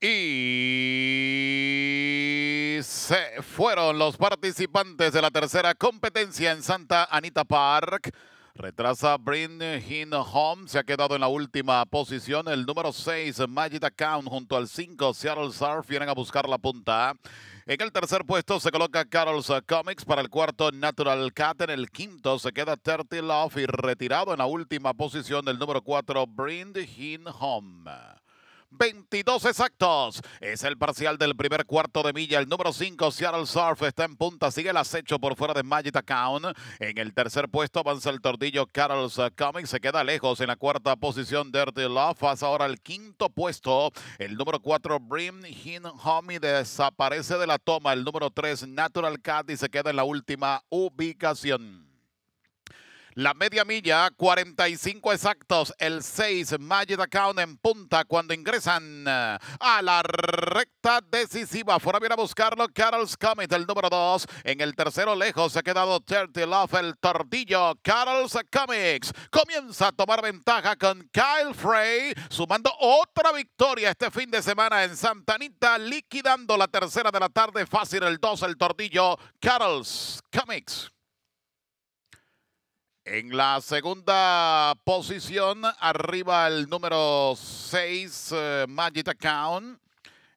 Y se fueron los participantes de la tercera competencia en Santa Anita Park. Retrasa Brin Hin Home. Se ha quedado en la última posición. El número 6, Magita Account, junto al 5, Seattle Surf, vienen a buscar la punta. En el tercer puesto se coloca Carol's Comics. Para el cuarto, Natural Cat. En el quinto se queda Turtle Love y retirado en la última posición del número 4, Brind Hin Home. 22 exactos. Es el parcial del primer cuarto de milla. El número 5, Seattle Surf, está en punta. Sigue el acecho por fuera de Magita En el tercer puesto avanza el tordillo Carol's Cummings. Se queda lejos en la cuarta posición. Dirty Love pasa ahora al quinto puesto. El número 4, Brim Hin Homie, desaparece de la toma. El número 3, Natural Caddy, se queda en la última ubicación. La media milla, 45 exactos. El 6, Magic Account en punta cuando ingresan eh, a la recta decisiva. Fuera viene a buscarlo Carol's comics el número 2. En el tercero, lejos, se ha quedado Dirty Love, el tordillo. Carol's Comics comienza a tomar ventaja con Kyle Frey, sumando otra victoria este fin de semana en Santa Anita, liquidando la tercera de la tarde. Fácil el 2, el tordillo. Carol's Comics. En la segunda posición, arriba el número 6, Magita eh, Magic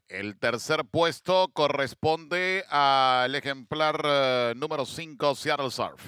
El tercer puesto corresponde al ejemplar eh, número 5, Seattle Surf.